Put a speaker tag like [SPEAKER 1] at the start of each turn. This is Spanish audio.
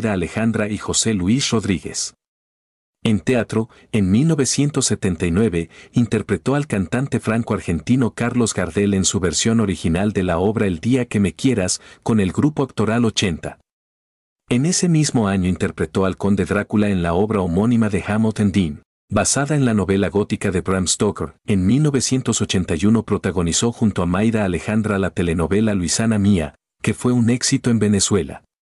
[SPEAKER 1] Alejandra y José Luis Rodríguez. En teatro, en 1979, interpretó al cantante franco-argentino Carlos Gardel en su versión original de la obra El día que me quieras, con el grupo actoral 80. En ese mismo año interpretó al conde Drácula en la obra homónima de Hamilton Dean. Basada en la novela gótica de Bram Stoker, en 1981 protagonizó junto a Mayra Alejandra la telenovela Luisana Mía, que fue un éxito en Venezuela.